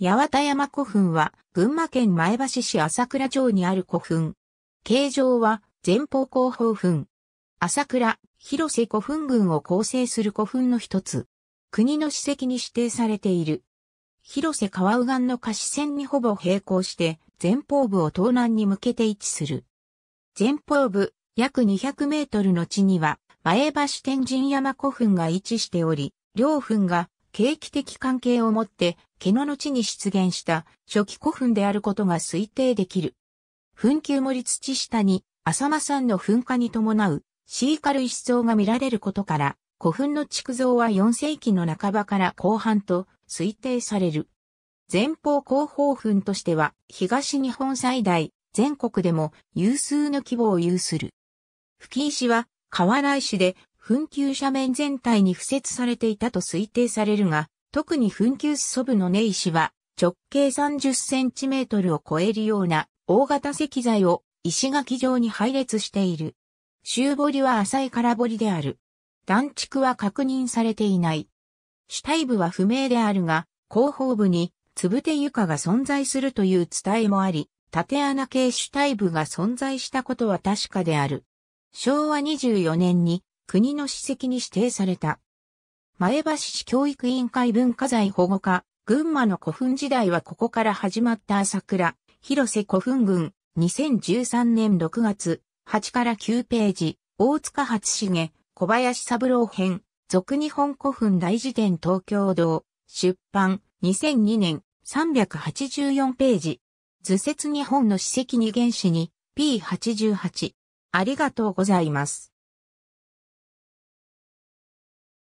八幡山古墳は、群馬県前橋市朝倉町にある古墳。形状は、前方後方墳。朝倉、広瀬古墳群を構成する古墳の一つ。国の史跡に指定されている。広瀬川右岸の下支線にほぼ並行して、前方部を東南に向けて位置する。前方部、約200メートルの地には、前橋天神山古墳が位置しており、両墳が、景気的関係をもって毛の地に出現した初期古墳であることが推定できる。墳丘森土下に浅間山の噴火に伴うシーカル石像が見られることから、古墳の築造は4世紀の半ばから後半と推定される。前方後方墳としては東日本最大、全国でも有数の規模を有する。吹石は河原市で墳丘斜面全体に付設されていたと推定されるが、特に紛糾スソブの根石は直径30センチメートルを超えるような大型石材を石垣状に配列している。周堀は浅い空堀である。断築は確認されていない。主体部は不明であるが、後方部につぶて床が存在するという伝えもあり、縦穴系主体部が存在したことは確かである。昭和24年に国の史跡に指定された。前橋市教育委員会文化財保護課、群馬の古墳時代はここから始まった朝倉、広瀬古墳群、2013年6月、8から9ページ、大塚初重、小林三郎編、俗日本古墳大辞典東京堂、出版、2002年、384ページ。図説日本の史跡に原始に、P88。ありがとうございます。